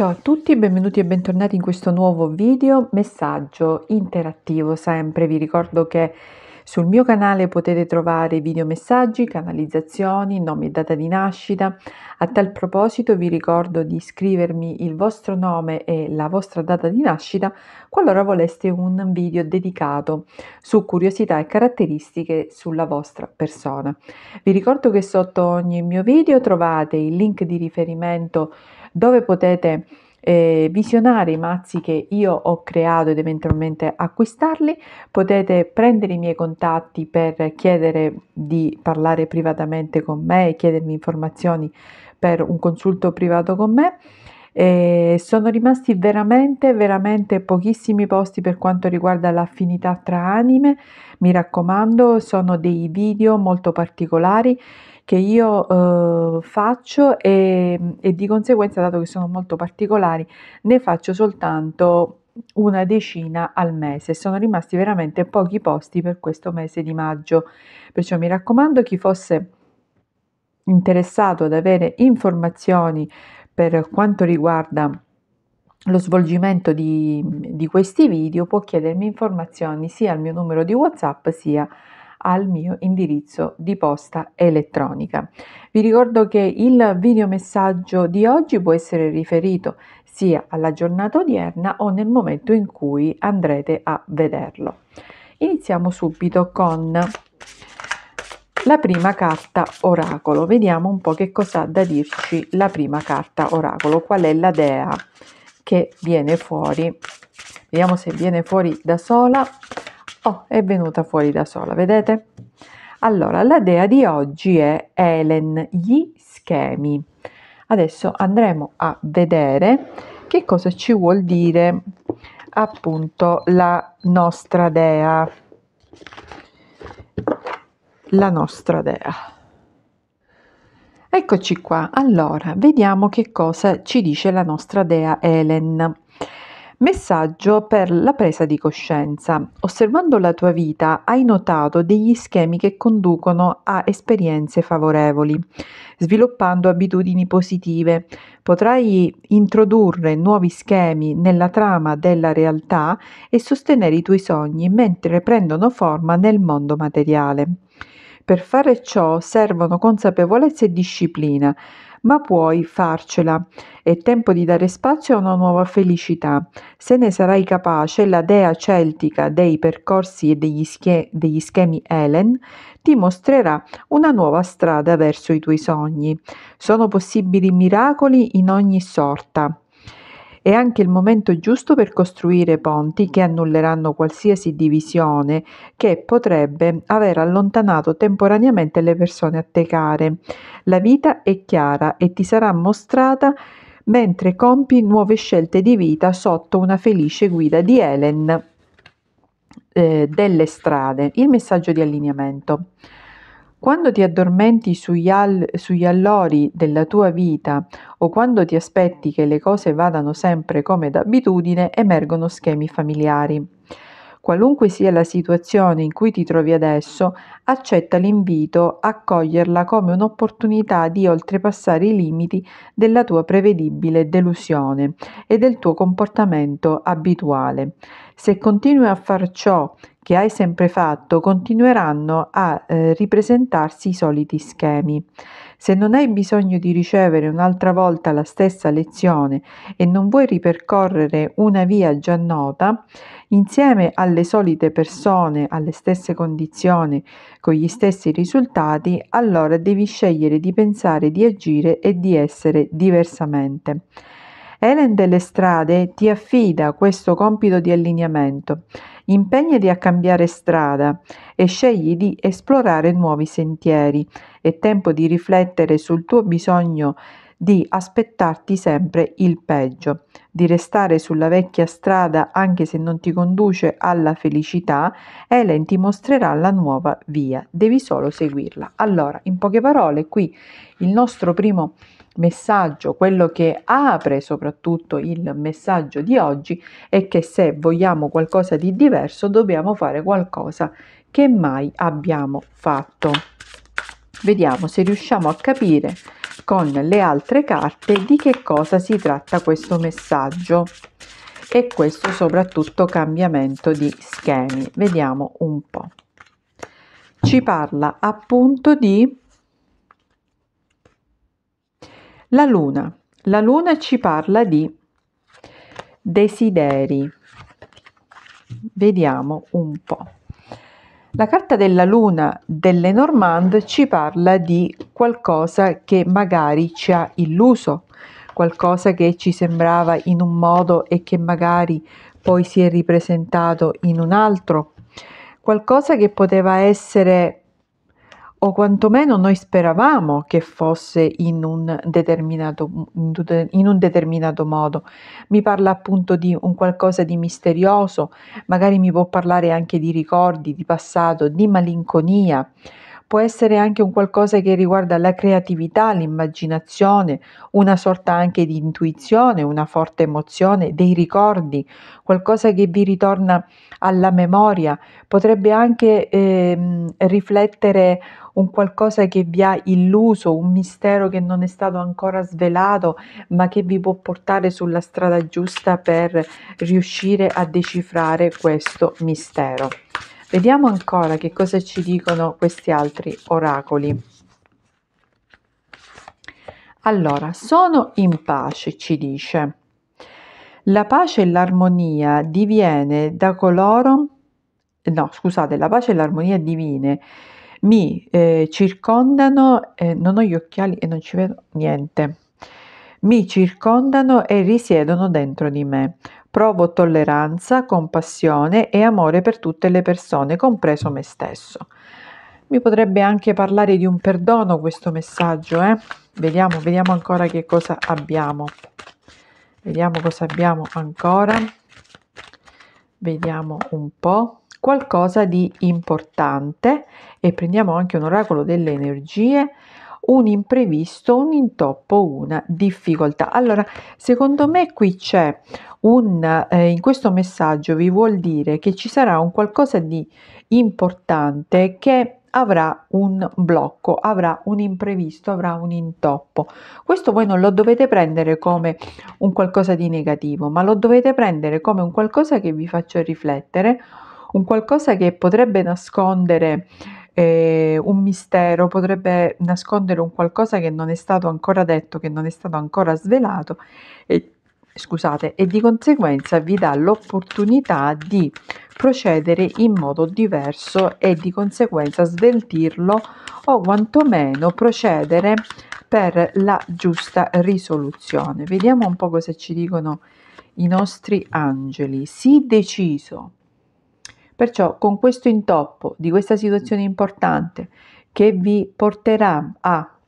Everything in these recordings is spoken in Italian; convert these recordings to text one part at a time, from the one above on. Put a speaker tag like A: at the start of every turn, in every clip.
A: Ciao a tutti, benvenuti e bentornati in questo nuovo video messaggio interattivo sempre. Vi ricordo che sul mio canale potete trovare video messaggi, canalizzazioni, nomi e data di nascita. A tal proposito vi ricordo di scrivermi il vostro nome e la vostra data di nascita qualora voleste un video dedicato su curiosità e caratteristiche sulla vostra persona. Vi ricordo che sotto ogni mio video trovate il link di riferimento dove potete eh, visionare i mazzi che io ho creato ed eventualmente acquistarli. Potete prendere i miei contatti per chiedere di parlare privatamente con me e chiedermi informazioni per un consulto privato con me. Eh, sono rimasti veramente, veramente pochissimi posti per quanto riguarda l'affinità tra anime. Mi raccomando, sono dei video molto particolari che io eh, faccio e, e di conseguenza, dato che sono molto particolari, ne faccio soltanto una decina al mese. Sono rimasti veramente pochi posti per questo mese di maggio. Perciò mi raccomando chi fosse interessato ad avere informazioni per quanto riguarda lo svolgimento di, di questi video può chiedermi informazioni sia al mio numero di WhatsApp sia al al mio indirizzo di posta elettronica. Vi ricordo che il videomessaggio di oggi può essere riferito sia alla giornata odierna o nel momento in cui andrete a vederlo. Iniziamo subito con la prima carta oracolo. Vediamo un po' che cosa ha da dirci la prima carta oracolo, qual è la dea che viene fuori. Vediamo se viene fuori da sola Oh, è venuta fuori da sola, vedete? Allora, la dea di oggi è Elen, gli schemi. Adesso andremo a vedere che cosa ci vuol dire appunto la nostra dea. La nostra dea. Eccoci qua. Allora, vediamo che cosa ci dice la nostra dea Elen. Messaggio per la presa di coscienza. Osservando la tua vita hai notato degli schemi che conducono a esperienze favorevoli. Sviluppando abitudini positive potrai introdurre nuovi schemi nella trama della realtà e sostenere i tuoi sogni mentre prendono forma nel mondo materiale. Per fare ciò servono consapevolezza e disciplina ma puoi farcela. È tempo di dare spazio a una nuova felicità. Se ne sarai capace, la dea celtica dei percorsi e degli, schie- degli schemi Helen ti mostrerà una nuova strada verso i tuoi sogni. Sono possibili miracoli in ogni sorta. È anche il momento giusto per costruire ponti che annulleranno qualsiasi divisione che potrebbe aver allontanato temporaneamente le persone a te care. La vita è chiara e ti sarà mostrata mentre compi nuove scelte di vita sotto una felice guida di Helen eh, delle strade. Il messaggio di allineamento. Quando ti addormenti sugli, al- sugli, allori della tua vita o quando ti aspetti che le cose vadano sempre come d'abitudine, emergono schemi familiari. Qualunque sia la situazione in cui ti trovi adesso, accetta l'invito a coglierla come un'opportunità di oltrepassare i limiti della tua prevedibile delusione e del tuo comportamento abituale. Se continui a far ciò che hai sempre fatto continueranno a eh, ripresentarsi i soliti schemi. Se non hai bisogno di ricevere un'altra volta la stessa lezione e non vuoi ripercorrere una via già nota, insieme alle solite persone, alle stesse condizioni, con gli stessi risultati, allora devi scegliere di pensare, di agire e di essere diversamente. Ellen delle Strade ti affida questo compito di allineamento Impegnati a cambiare strada e scegli di esplorare nuovi sentieri. È tempo di riflettere sul tuo bisogno di aspettarti sempre il peggio, di restare sulla vecchia strada anche se non ti conduce alla felicità, Helen ti mostrerà la nuova via, devi solo seguirla. Allora, in poche parole, qui il nostro primo messaggio, quello che apre soprattutto il messaggio di oggi è che se vogliamo qualcosa di diverso dobbiamo fare qualcosa che mai abbiamo fatto. Vediamo se riusciamo a capire con le altre carte di che cosa si tratta questo messaggio e questo soprattutto cambiamento di schemi. Vediamo un po'. Ci parla appunto di La luna. La luna ci parla di desideri. Vediamo un po'. La carta della luna delle Normand ci parla di qualcosa che magari ci ha illuso, qualcosa che ci sembrava in un modo e che magari poi si è ripresentato in un altro, qualcosa che poteva essere o quantomeno noi speravamo che fosse in un, in un determinato, modo. Mi parla appunto di un qualcosa di misterioso, magari mi può parlare anche di ricordi, di passato, di malinconia. Può essere anche un qualcosa che riguarda la creatività, l'immaginazione, una sorta anche di intuizione, una forte emozione, dei ricordi, qualcosa che vi ritorna alla memoria. Potrebbe anche eh, riflettere un qualcosa che vi ha illuso, un mistero che non è stato ancora svelato, ma che vi può portare sulla strada giusta per riuscire a decifrare questo mistero. Vediamo ancora che cosa ci dicono questi altri oracoli. Allora, sono in pace, ci dice. La pace e l'armonia diviene da coloro no, scusate, la pace e l'armonia divine mi eh, circondano, eh, non ho gli occhiali e non ci vedo niente, mi circondano e risiedono dentro di me. Provo tolleranza, compassione e amore per tutte le persone, compreso me stesso. Mi potrebbe anche parlare di un perdono questo messaggio, eh? Vediamo, vediamo ancora che cosa abbiamo. Vediamo cosa abbiamo ancora. Vediamo un po' qualcosa di importante e prendiamo anche un oracolo delle energie un imprevisto, un intoppo, una difficoltà. Allora, secondo me qui c'è un eh, in questo messaggio vi vuol dire che ci sarà un qualcosa di importante che avrà un blocco, avrà un imprevisto, avrà un intoppo. Questo voi non lo dovete prendere come un qualcosa di negativo, ma lo dovete prendere come un qualcosa che vi faccia riflettere un qualcosa che potrebbe nascondere eh, un mistero, potrebbe nascondere un qualcosa che non è stato ancora detto, che non è stato ancora svelato e, scusate, e di conseguenza vi dà l'opportunità di procedere in modo diverso e di conseguenza sveltirlo o quantomeno procedere per la giusta risoluzione. Vediamo un po' cosa ci dicono i nostri angeli. Sii deciso, Perciò con questo intoppo di questa situazione importante che vi porterà a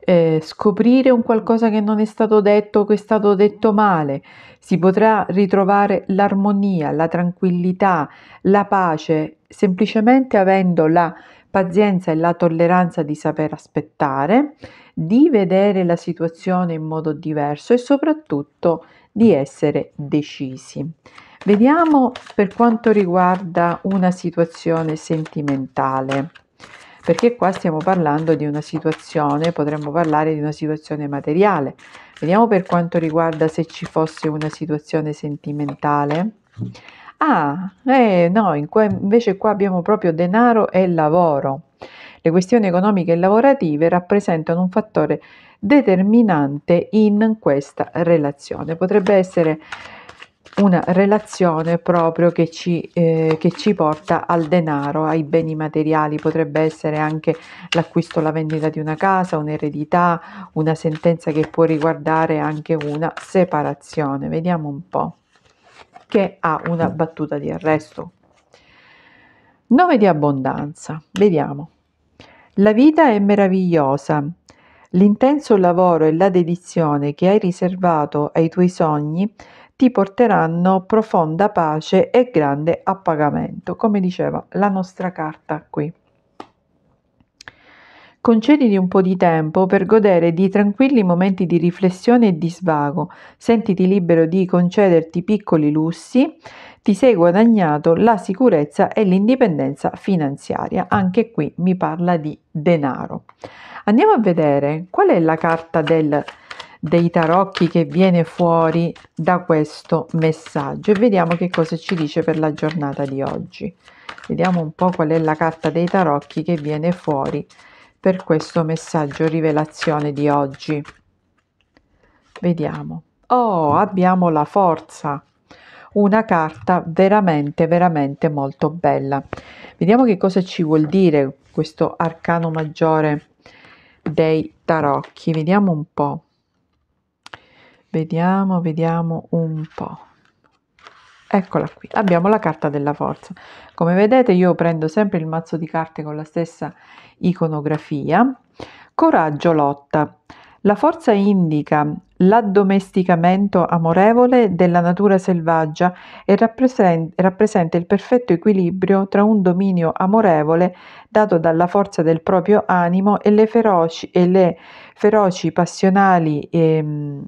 A: eh, scoprire un qualcosa che non è stato detto che è stato detto male, si potrà ritrovare l'armonia, la tranquillità, la pace, semplicemente avendo la pazienza e la tolleranza di saper aspettare, di vedere la situazione in modo diverso e soprattutto di essere decisi. Vediamo per quanto riguarda una situazione sentimentale, perché qua stiamo parlando di una situazione, potremmo parlare di una situazione materiale. Vediamo per quanto riguarda se ci fosse una situazione sentimentale. Ah, eh, no, in que- invece qua abbiamo proprio denaro e lavoro. Le questioni economiche e lavorative rappresentano un fattore determinante in questa relazione. Potrebbe essere una relazione proprio che ci, eh, che ci, porta al denaro, ai beni materiali, potrebbe essere anche l'acquisto o la vendita di una casa, un'eredità, una sentenza che può riguardare anche una separazione. Vediamo un po' che ha una battuta di arresto. 9 di abbondanza. Vediamo. La vita è meravigliosa. L'intenso lavoro e la dedizione che hai riservato ai tuoi sogni ti porteranno profonda pace e grande appagamento, come diceva la nostra carta qui. Concediti un po' di tempo per godere di tranquilli momenti di riflessione e di svago. Sentiti libero di concederti piccoli lussi. Ti sei guadagnato la sicurezza e l'indipendenza finanziaria. Anche qui mi parla di denaro. Andiamo a vedere qual è la carta del dei tarocchi che viene fuori da questo messaggio e vediamo che cosa ci dice per la giornata di oggi. Vediamo un po' qual è la carta dei tarocchi che viene fuori per questo messaggio rivelazione di oggi. Vediamo. Oh, abbiamo la forza. Una carta veramente, veramente molto bella. Vediamo che cosa ci vuol dire questo arcano maggiore dei tarocchi. Vediamo un po'. Vediamo, vediamo un po'. Eccola qui, abbiamo la carta della forza. Come vedete io prendo sempre il mazzo di carte con la stessa iconografia. Coraggio lotta. La forza indica l'addomesticamento amorevole della natura selvaggia e rappresenta il perfetto equilibrio tra un dominio amorevole dato dalla forza del proprio animo e le feroci, e le feroci passionali e, ehm,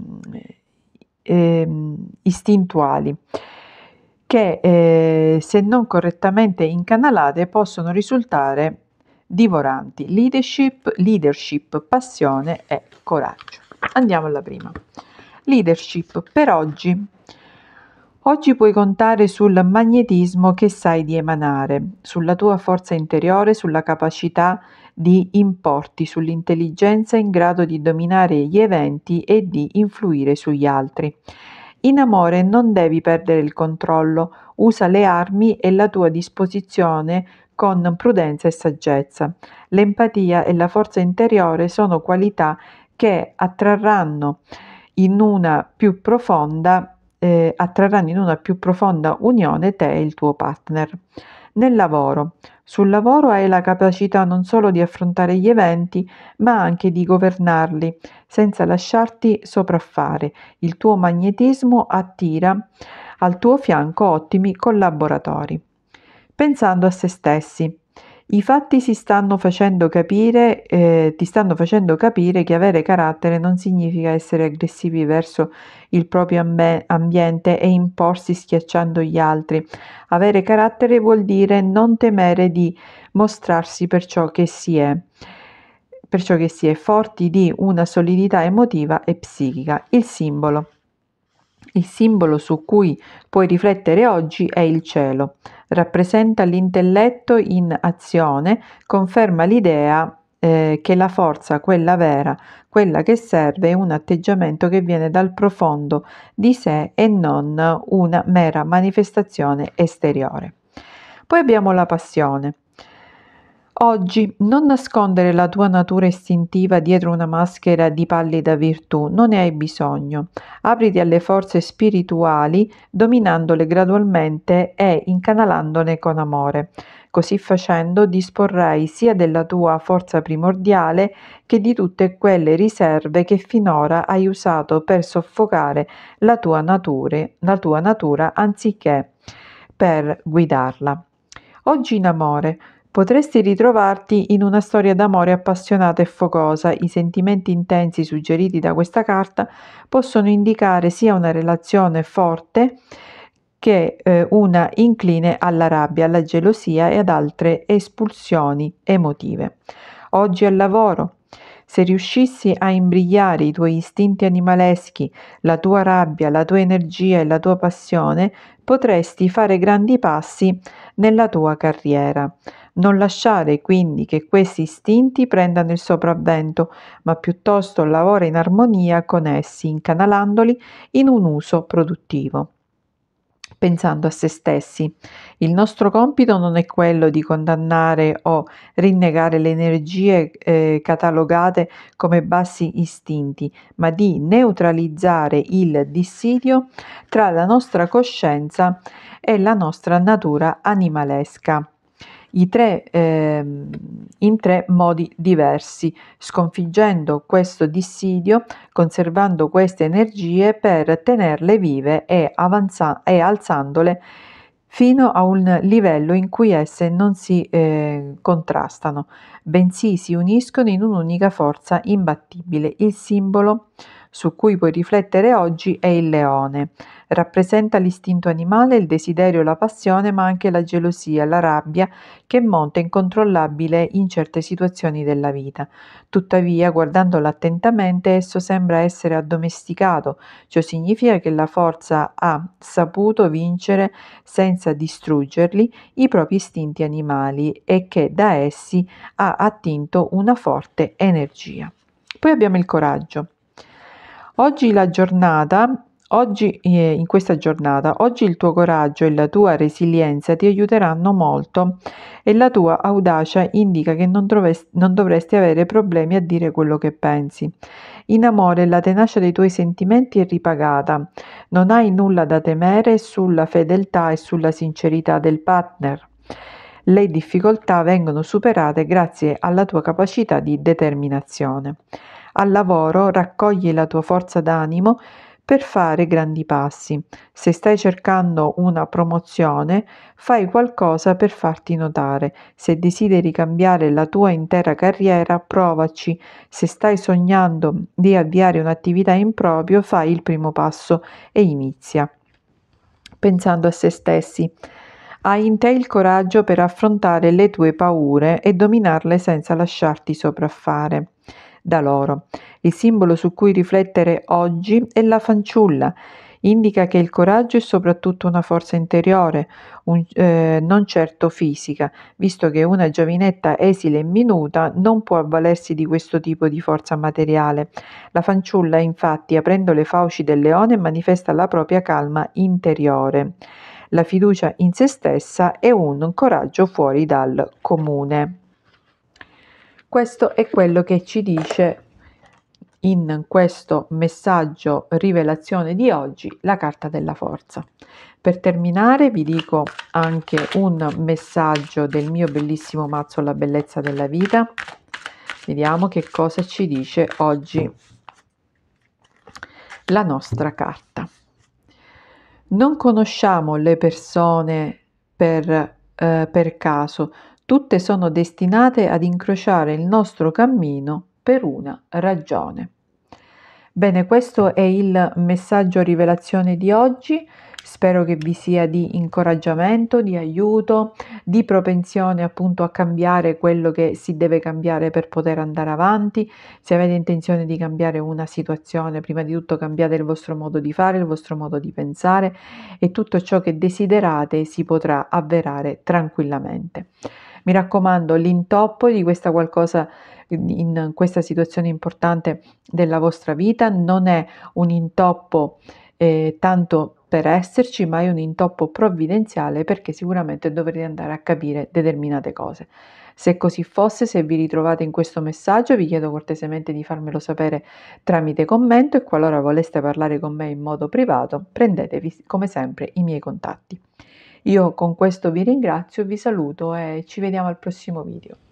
A: e ehm, istintuali che eh, se non correttamente incanalate possono risultare divoranti. Leadership, leadership, passione e coraggio. Andiamo alla prima. Leadership per oggi. Oggi puoi contare sul magnetismo che sai di emanare, sulla tua forza interiore, sulla capacità di importi, sull'intelligenza in grado di dominare gli eventi e di influire sugli altri. In amore non devi perdere il controllo, usa le armi e la tua disposizione con prudenza e saggezza. L'empatia e la forza interiore sono qualità che attrarranno in una più profonda, eh, attrarranno in una più profonda unione te e il tuo partner. Nel lavoro, sul lavoro hai la capacità non solo di affrontare gli eventi, ma anche di governarli senza lasciarti sopraffare. Il tuo magnetismo attira al tuo fianco ottimi collaboratori. Pensando a se stessi, i fatti si stanno facendo capire, eh, ti stanno facendo capire che avere carattere non significa essere aggressivi verso il proprio amb- ambiente e imporsi schiacciando gli altri. Avere carattere vuol dire non temere di mostrarsi per ciò che si è perciò che si è forti di una solidità emotiva e psichica. Il simbolo. Il simbolo su cui puoi riflettere oggi è il cielo rappresenta l'intelletto in azione, conferma l'idea eh, che la forza, quella vera, quella che serve, è un atteggiamento che viene dal profondo di sé e non una mera manifestazione esteriore. Poi abbiamo la passione. Oggi non nascondere la tua natura istintiva dietro una maschera di pallida virtù, non ne hai bisogno. Apriti alle forze spirituali, dominandole gradualmente e incanalandone con amore. Così facendo disporrai sia della tua forza primordiale che di tutte quelle riserve che finora hai usato per soffocare la tua natura, la tua natura anziché per guidarla. Oggi in amore, Potresti ritrovarti in una storia d'amore appassionata e focosa. I sentimenti intensi suggeriti da questa carta possono indicare sia una relazione forte che eh, una incline alla rabbia, alla gelosia e ad altre espulsioni emotive. Oggi al lavoro, se riuscissi a imbrigliare i tuoi istinti animaleschi, la tua rabbia, la tua energia e la tua passione, potresti fare grandi passi nella tua carriera. Non lasciare quindi che questi istinti prendano il sopravvento, ma piuttosto lavora in armonia con essi, incanalandoli in un uso produttivo pensando a se stessi. Il nostro compito non è quello di condannare o rinnegare le energie eh, catalogate come bassi istinti, ma di neutralizzare il dissidio tra la nostra coscienza e la nostra natura animalesca i tre, eh, in tre modi diversi, sconfiggendo questo dissidio, conservando queste energie per tenerle vive e, avanza- e alzandole fino a un livello in cui esse non si eh, contrastano, bensì si uniscono in un'unica forza imbattibile, il simbolo su cui puoi riflettere oggi è il leone. Rappresenta l'istinto animale, il desiderio, la passione, ma anche la gelosia, la rabbia che monta incontrollabile in certe situazioni della vita. Tuttavia, guardandolo attentamente, esso sembra essere addomesticato, ciò significa che la forza ha saputo vincere senza distruggerli i propri istinti animali e che da essi ha attinto una forte energia. Poi abbiamo il coraggio. Oggi la giornata, oggi, eh, in questa giornata, oggi il tuo coraggio e la tua resilienza ti aiuteranno molto e la tua audacia indica che non, dovesti, non dovresti avere problemi a dire quello che pensi. In amore la tenacia dei tuoi sentimenti è ripagata, non hai nulla da temere sulla fedeltà e sulla sincerità del partner. Le difficoltà vengono superate grazie alla tua capacità di determinazione. Al lavoro raccogli la tua forza d'animo per fare grandi passi. Se stai cercando una promozione, fai qualcosa per farti notare. Se desideri cambiare la tua intera carriera, provaci. Se stai sognando di avviare un'attività in proprio, fai il primo passo e inizia. Pensando a se stessi. Hai in te il coraggio per affrontare le tue paure e dominarle senza lasciarti sopraffare da loro. Il simbolo su cui riflettere oggi è la fanciulla. Indica che il coraggio è soprattutto una forza interiore, un, eh, non certo fisica, visto che una giovinetta esile e minuta non può avvalersi di questo tipo di forza materiale. La fanciulla, infatti, aprendo le fauci del leone, manifesta la propria calma interiore. La fiducia in se stessa è un coraggio fuori dal comune. Questo è quello che ci dice in questo messaggio rivelazione di oggi la carta della forza. Per terminare vi dico anche un messaggio del mio bellissimo mazzo La bellezza della vita. Vediamo che cosa ci dice oggi la nostra carta. Non conosciamo le persone per, eh, per caso, tutte sono destinate ad incrociare il nostro cammino per una ragione. Bene, questo è il messaggio rivelazione di oggi. Spero che vi sia di incoraggiamento, di aiuto, di propensione appunto a cambiare quello che si deve cambiare per poter andare avanti. Se avete intenzione di cambiare una situazione, prima di tutto cambiate il vostro modo di fare, il vostro modo di pensare e tutto ciò che desiderate si potrà avverare tranquillamente. Mi raccomando, l'intoppo di questa qualcosa in questa situazione importante della vostra vita non è un intoppo eh, tanto per esserci, ma è un intoppo provvidenziale perché sicuramente dovrete andare a capire determinate cose. Se così fosse, se vi ritrovate in questo messaggio, vi chiedo cortesemente di farmelo sapere tramite commento e qualora voleste parlare con me in modo privato, prendetevi come sempre i miei contatti. Io con questo vi ringrazio, vi saluto e ci vediamo al prossimo video.